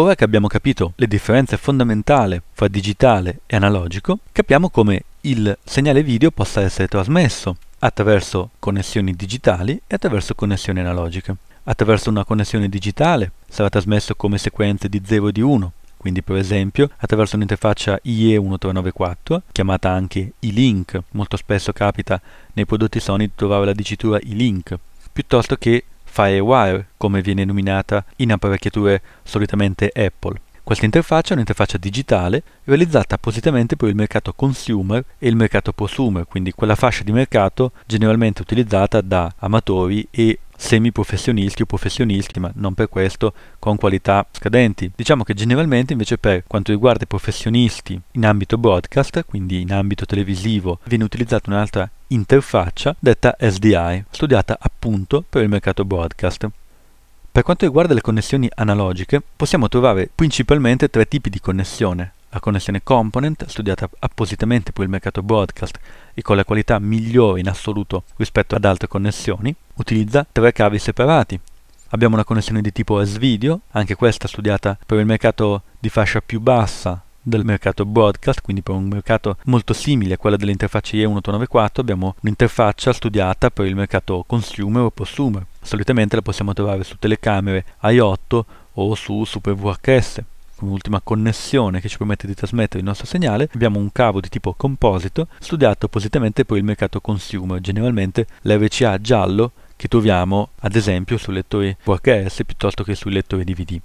Ora che abbiamo capito le differenze fondamentali fra digitale e analogico, capiamo come il segnale video possa essere trasmesso attraverso connessioni digitali e attraverso connessioni analogiche. Attraverso una connessione digitale sarà trasmesso come sequenze di 0 e di 1, quindi per esempio attraverso un'interfaccia IE1394, chiamata anche i-link, molto spesso capita nei prodotti Sony di trovare la dicitura i-link, piuttosto che FireWire, come viene nominata in apparecchiature solitamente Apple. Questa interfaccia è un'interfaccia digitale realizzata appositamente per il mercato consumer e il mercato prosumer, quindi quella fascia di mercato generalmente utilizzata da amatori e semiprofessionisti o professionisti, ma non per questo con qualità scadenti. Diciamo che generalmente invece per quanto riguarda i professionisti in ambito broadcast, quindi in ambito televisivo, viene utilizzata un'altra interfaccia detta SDI, studiata appunto per il mercato broadcast. Per quanto riguarda le connessioni analogiche, possiamo trovare principalmente tre tipi di connessione. La connessione component, studiata appositamente per il mercato broadcast e con la qualità migliore in assoluto rispetto ad altre connessioni, utilizza tre cavi separati. Abbiamo una connessione di tipo S-video, anche questa studiata per il mercato di fascia più bassa del mercato broadcast, quindi per un mercato molto simile a quello delle interfacce IE 1894 abbiamo un'interfaccia studiata per il mercato consumer o prosumer. Solitamente la possiamo trovare su telecamere i8 o su Super VHS come ultima connessione che ci permette di trasmettere il nostro segnale, abbiamo un cavo di tipo composito studiato appositamente per il mercato consumer, generalmente l'RCA giallo che troviamo ad esempio sui lettori VHS piuttosto che sui lettori DVD.